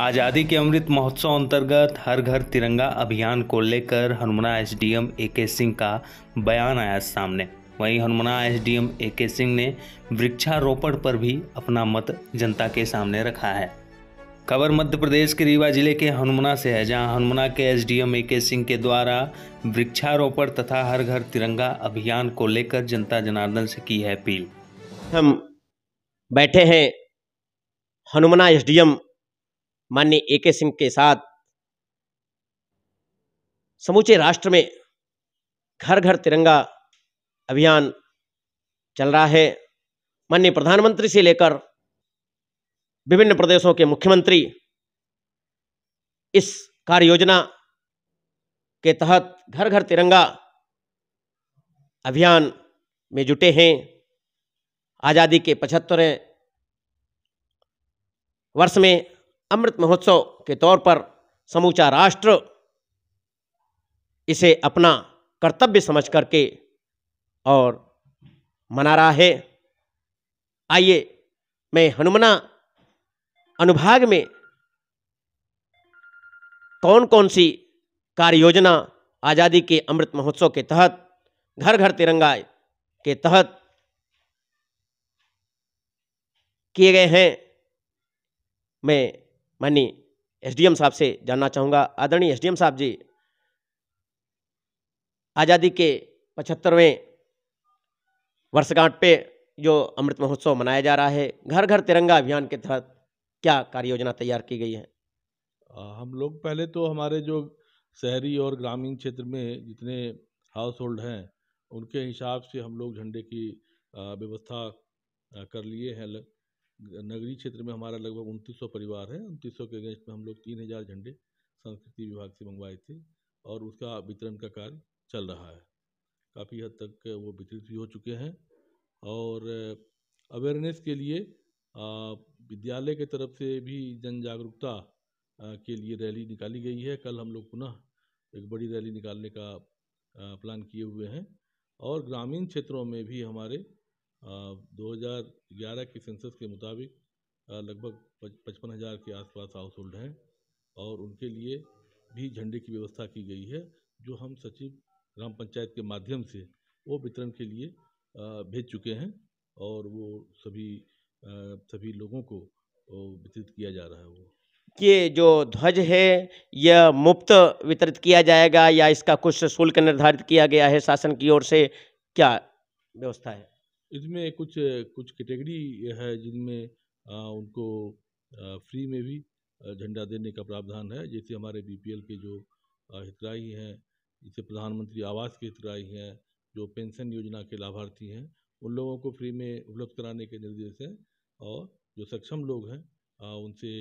आज़ादी के अमृत महोत्सव अंतर्गत हर घर तिरंगा अभियान को लेकर हनुमना एसडीएम ए के सिंह का बयान आया सामने वहीं हनुमना एसडीएम ए के सिंह ने वृक्षारोपण पर भी अपना मत जनता के सामने रखा है खबर मध्य प्रदेश के रीवा जिले के हनुमना से है जहां हनुमना के एसडीएम ए के सिंह के द्वारा वृक्षारोपण तथा हर घर तिरंगा अभियान को लेकर जनता जनार्दन से की है अपील हम बैठे हैं हनुमना एसडीएम माननीय ए के सिंह के साथ समूचे राष्ट्र में घर घर तिरंगा अभियान चल रहा है माननीय प्रधानमंत्री से लेकर विभिन्न प्रदेशों के मुख्यमंत्री इस कार्य योजना के तहत घर घर तिरंगा अभियान में जुटे हैं आज़ादी के पचहत्तरवें वर्ष में अमृत महोत्सव के तौर पर समूचा राष्ट्र इसे अपना कर्तव्य समझ करके और मना रहा है आइए मैं हनुमना अनुभाग में कौन कौन सी कार्य योजना आज़ादी के अमृत महोत्सव के तहत घर घर तिरंगा के तहत किए गए हैं मैं माननीय एसडीएम साहब से जानना चाहूँगा आदरणीय एसडीएम साहब जी आज़ादी के पचहत्तरवें वर्षगांठ पे जो अमृत महोत्सव मनाया जा रहा है घर घर तिरंगा अभियान के तहत क्या कार्य योजना तैयार की गई है हम लोग पहले तो हमारे जो शहरी और ग्रामीण क्षेत्र में जितने हाउस होल्ड हैं उनके हिसाब से हम लोग झंडे की व्यवस्था कर लिए हैं नगरीय क्षेत्र में हमारा लगभग उनतीस सौ परिवार है उनतीस सौ के अगेंस्ट में हम लोग तीन हज़ार झंडे संस्कृति विभाग से मंगवाए थे और उसका वितरण का कार्य चल रहा है काफ़ी हद तक वो वितरित भी हो चुके हैं और अवेयरनेस के लिए विद्यालय के तरफ से भी जन जागरूकता के लिए रैली निकाली गई है कल हम लोग पुनः एक बड़ी रैली निकालने का प्लान किए हुए हैं और ग्रामीण क्षेत्रों में भी हमारे 2011 की सेंसस के मुताबिक लगभग पचपन हज़ार के आसपास हाउस होल्ड हैं और उनके लिए भी झंडे की व्यवस्था की गई है जो हम सचिव ग्राम पंचायत के माध्यम से वो वितरण के लिए भेज चुके हैं और वो सभी सभी लोगों को वितरित किया जा रहा है वो ये जो ध्वज है यह मुफ्त वितरित किया जाएगा या इसका कुछ शुल्क निर्धारित किया गया है शासन की ओर से क्या व्यवस्था है इसमें कुछ कुछ कैटेगरी है जिनमें उनको फ्री में भी झंडा देने का प्रावधान है जैसे हमारे बी के जो हितग्राही हैं जैसे प्रधानमंत्री आवास के हितग्राही हैं जो पेंशन योजना के लाभार्थी हैं उन लोगों को फ्री में उपलब्ध कराने के निर्देश हैं और जो सक्षम लोग हैं उनसे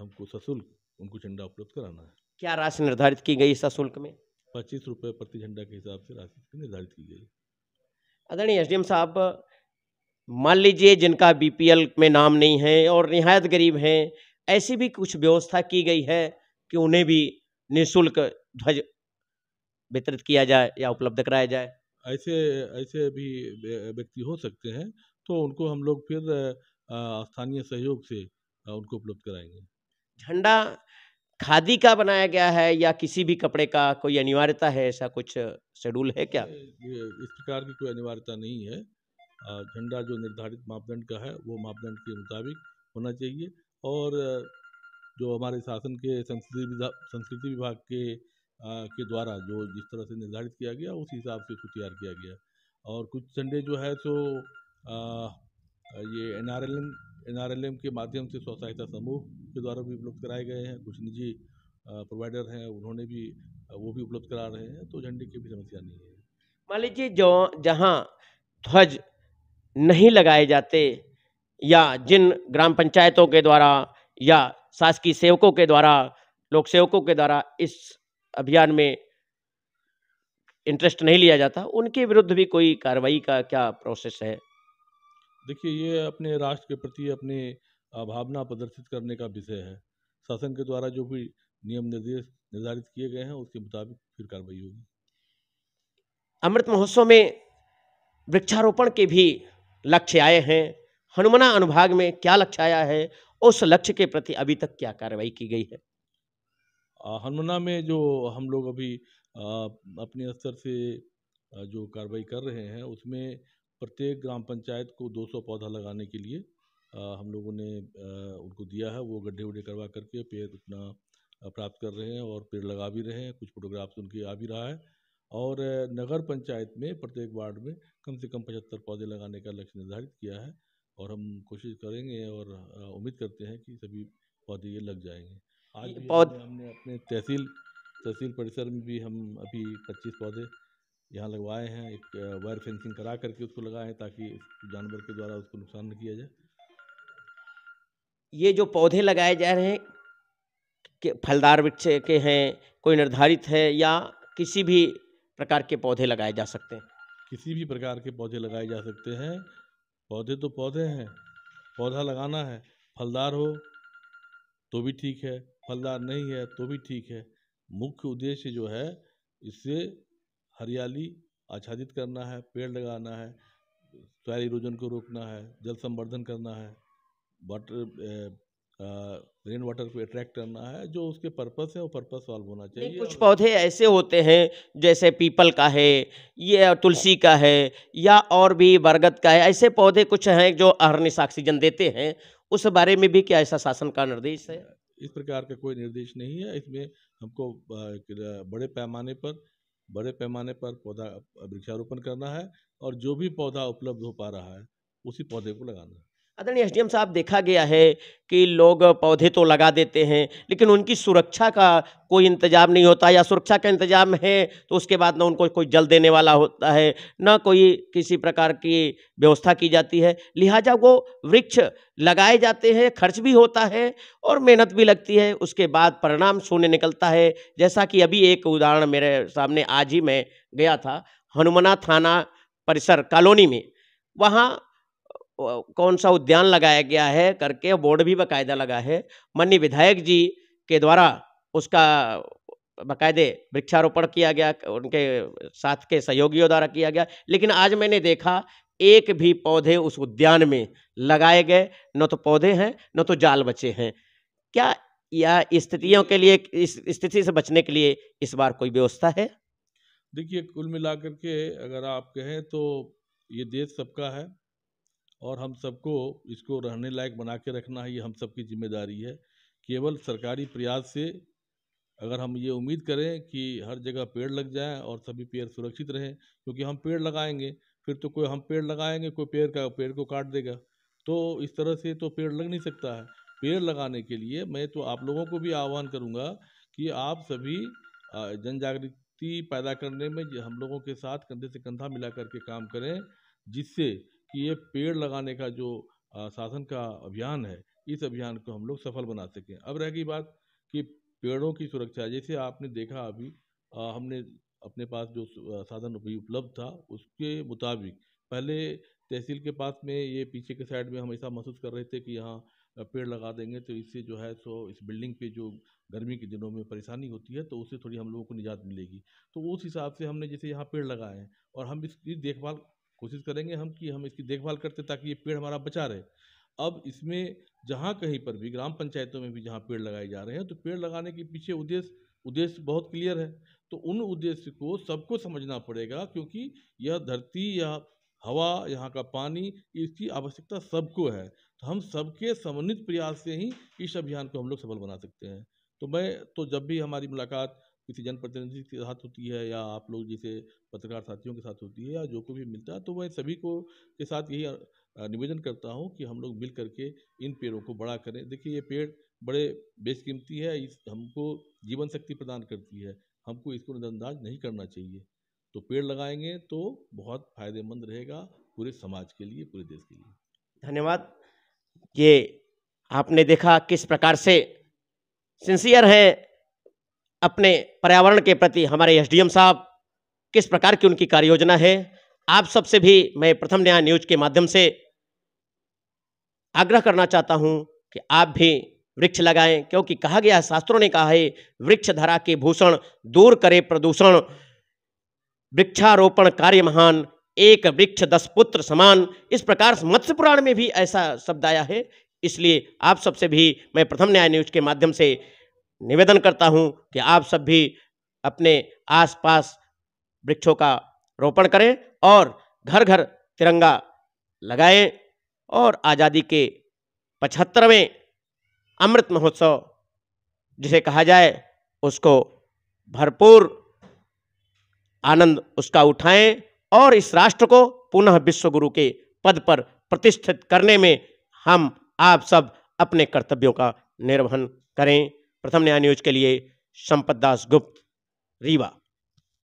हमको सशुल्क उनको झंडा उपलब्ध कराना है क्या राशि निर्धारित की गई सशुल्क में पच्चीस रुपये प्रति झंडा के हिसाब से राशि निर्धारित की गई आदरणीय एम साहब मान लीजिए जिनका बीपीएल में नाम नहीं है और नहायत गरीब हैं ऐसी भी कुछ व्यवस्था की गई है कि उन्हें भी निःशुल्क ध्वज वितरित किया जाए या उपलब्ध कराया जाए ऐसे ऐसे भी व्यक्ति हो सकते हैं तो उनको हम लोग फिर स्थानीय सहयोग से उनको उपलब्ध कराएंगे झंडा खादी का बनाया गया है या किसी भी कपड़े का कोई अनिवार्यता है ऐसा कुछ शेड्यूल है क्या इस प्रकार की कोई अनिवार्यता नहीं है झंडा जो निर्धारित मापदंड का है वो मापदंड के मुताबिक होना चाहिए और जो हमारे शासन के संस्कृति संस्कृति विभाग के आ, के द्वारा जो जिस तरह से निर्धारित किया गया उस हिसाब से कुछ तैयार किया गया और कुछ झंडे जो है सो आ, ये N R L M N R L M के माध्यम से स्व सहायता समूह के द्वारा भी उपलब्ध कराए गए हैं कुछ निजी प्रोवाइडर हैं उन्होंने भी वो भी उपलब्ध करा रहे हैं तो झंडे की भी समस्या नहीं है मान लीजिए जो जहाँ ध्वज नहीं लगाए जाते या जिन ग्राम पंचायतों के द्वारा या शासकीय सेवकों के द्वारा लोक सेवकों के द्वारा इस अभियान में इंटरेस्ट नहीं लिया जाता उनके विरुद्ध भी कोई कार्रवाई का क्या प्रोसेस है देखिए ये अपने राष्ट्र के प्रति अपने अभावना प्रदर्शित करने का विषय है शासन के द्वारा जो भी नियम निर्देश निर्धारित किए गए हैं उसके मुताबिक फिर कार्रवाई होगी अमृत महोत्सव में वृक्षारोपण के भी लक्ष्य आए हैं हनुमना अनुभाग में क्या लक्ष्य आया है उस लक्ष्य के प्रति अभी तक क्या कार्रवाई की गई है हनुमना में जो हम लोग अभी अपने स्तर से जो कार्रवाई कर रहे हैं उसमें प्रत्येक ग्राम पंचायत को 200 पौधा लगाने के लिए हम लोगों ने उनको दिया है वो गड्ढे उड्ढे करवा करके पेड़ अपना प्राप्त कर रहे हैं और पेड़ लगा भी रहे हैं कुछ फोटोग्राफ्स उनके आ भी रहा है और नगर पंचायत में प्रत्येक वार्ड में कम से कम पचहत्तर पौधे लगाने का लक्ष्य निर्धारित किया है और हम कोशिश करेंगे और उम्मीद करते हैं कि सभी पौधे ये लग जाएंगे आज पौध... हमने अपने तहसील तहसील परिसर में भी हम अभी पच्चीस पौधे यहाँ लगवाए हैं एक वायर फेंसिंग करा करके उसको लगाए हैं ताकि जानवर के द्वारा उसको नुकसान न किया जाए ये जो पौधे लगाए जा रहे हैं के फलदार वृक्ष के हैं कोई निर्धारित है या किसी भी प्रकार के पौधे लगाए जा सकते हैं किसी भी प्रकार के पौधे लगाए जा सकते हैं पौधे तो पौधे हैं पौधा लगाना है फलदार हो तो भी ठीक है फलदार नहीं है तो भी ठीक है मुख्य उद्देश्य जो है इससे हरियाली आच्छादित करना है पेड़ लगाना है स्वैर इरोजन को रोकना है जल संवर्धन करना है वाटर रेन वाटर को अट्रैक्ट करना है जो उसके पर्पस है वो पर्पस सॉल्व होना चाहिए कुछ पौधे ऐसे होते हैं जैसे पीपल का है ये तुलसी का है या और भी बरगद का है ऐसे पौधे कुछ हैं जो अहरनिश ऑक्सीजन देते हैं उस बारे में भी क्या ऐसा शासन का निर्देश है इस प्रकार का कोई निर्देश नहीं है इसमें हमको बड़े पैमाने पर बड़े पैमाने पर पौधा वृक्षारोपण करना है और जो भी पौधा उपलब्ध हो पा रहा है उसी पौधे को लगाना है आदरणीय एम साहब देखा गया है कि लोग पौधे तो लगा देते हैं लेकिन उनकी सुरक्षा का कोई इंतजाम नहीं होता या सुरक्षा का इंतजाम है तो उसके बाद ना उनको कोई जल देने वाला होता है ना कोई किसी प्रकार की व्यवस्था की जाती है लिहाजा वो वृक्ष लगाए जाते हैं खर्च भी होता है और मेहनत भी लगती है उसके बाद परिणाम शून्य निकलता है जैसा कि अभी एक उदाहरण मेरे सामने आज ही मैं गया था हनुमना थाना परिसर कॉलोनी में वहाँ कौन सा उद्यान लगाया गया है करके बोर्ड भी बाकायदा लगा है माननीय विधायक जी के द्वारा उसका बाकायदे वृक्षारोपण किया गया उनके साथ के सहयोगियों द्वारा किया गया लेकिन आज मैंने देखा एक भी पौधे उस उद्यान में लगाए गए न तो पौधे हैं न तो जाल बचे हैं क्या या स्थितियों के लिए इस स्थिति से बचने के लिए इस बार कोई व्यवस्था है देखिए कुल मिलाकर के अगर आप कहें तो ये देश सबका है और हम सबको इसको रहने लायक बना के रखना है ये हम सबकी जिम्मेदारी है केवल सरकारी प्रयास से अगर हम ये उम्मीद करें कि हर जगह पेड़ लग जाए और सभी पेड़ सुरक्षित रहें क्योंकि हम पेड़ लगाएंगे फिर तो कोई हम पेड़ लगाएंगे कोई पेड़ का पेड़ को काट देगा तो इस तरह से तो पेड़ लग नहीं सकता है पेड़ लगाने के लिए मैं तो आप लोगों को भी आह्वान करूँगा कि आप सभी जन जागृति पैदा करने में हम लोगों के साथ कंधे से कंधा मिला करके काम करें जिससे कि ये पेड़ लगाने का जो शासन का अभियान है इस अभियान को हम लोग सफल बना सकें अब रह गई बात कि पेड़ों की सुरक्षा जैसे आपने देखा अभी आ, हमने अपने पास जो साधन अभी उपलब्ध था उसके मुताबिक पहले तहसील के पास में ये पीछे के साइड में हम ऐसा महसूस कर रहे थे कि यहाँ पेड़ लगा देंगे तो इससे जो है सो इस बिल्डिंग पे जो गर्मी के दिनों में परेशानी होती है तो उससे थोड़ी हम लोगों को निजात मिलेगी तो उस हिसाब से हमने जैसे यहाँ पेड़ लगाए हैं और हम इसकी देखभाल कोशिश करेंगे हम कि हम इसकी देखभाल करते ताकि ये पेड़ हमारा बचा रहे अब इसमें जहाँ कहीं पर भी ग्राम पंचायतों में भी जहाँ पेड़ लगाए जा रहे हैं तो पेड़ लगाने के पीछे उद्देश्य उद्देश्य बहुत क्लियर है तो उन उद्देश्य को सबको समझना पड़ेगा क्योंकि यह धरती यह हवा यहाँ का पानी इसकी आवश्यकता सबको है तो हम सबके समन्वित प्रयास से ही इस अभियान को हम लोग सफल बना सकते हैं तो मैं तो जब भी हमारी मुलाकात किसी जनप्रतिनिधि के साथ होती है या आप लोग जैसे पत्रकार साथियों के साथ होती है या जो को भी मिलता है तो वह सभी को के साथ यही निवेदन करता हूँ कि हम लोग मिल करके इन पेड़ों को बड़ा करें देखिए ये पेड़ बड़े बेशकीमती है इस हमको जीवन शक्ति प्रदान करती है हमको इसको नज़रअंदाज नहीं करना चाहिए तो पेड़ लगाएंगे तो बहुत फायदेमंद रहेगा पूरे समाज के लिए पूरे देश के लिए धन्यवाद ये आपने देखा किस प्रकार से सिंसियर हैं अपने पर्यावरण के प्रति हमारे एसडीएम साहब किस प्रकार की उनकी कार्य योजना है आप सबसे भी मैं प्रथम न्याय न्यूज के माध्यम से आग्रह करना चाहता हूं कि आप भी वृक्ष लगाएं क्योंकि कहा गया शास्त्रों ने कहा है वृक्ष धरा के भूषण दूर करे प्रदूषण वृक्षारोपण कार्य महान एक वृक्ष दस पुत्र समान इस प्रकार मत्स्य पुराण में भी ऐसा शब्द आया है इसलिए आप सबसे भी मैं प्रथम न्याय न्यूज के माध्यम से निवेदन करता हूं कि आप सब भी अपने आसपास वृक्षों का रोपण करें और घर घर तिरंगा लगाएं और आज़ादी के पचहत्तरवें अमृत महोत्सव जिसे कहा जाए उसको भरपूर आनंद उसका उठाएं और इस राष्ट्र को पुनः विश्वगुरु के पद पर प्रतिष्ठित करने में हम आप सब अपने कर्तव्यों का निर्वहन करें प्रथम न्याय न्यूज के लिए संपत दास गुप्त रीवा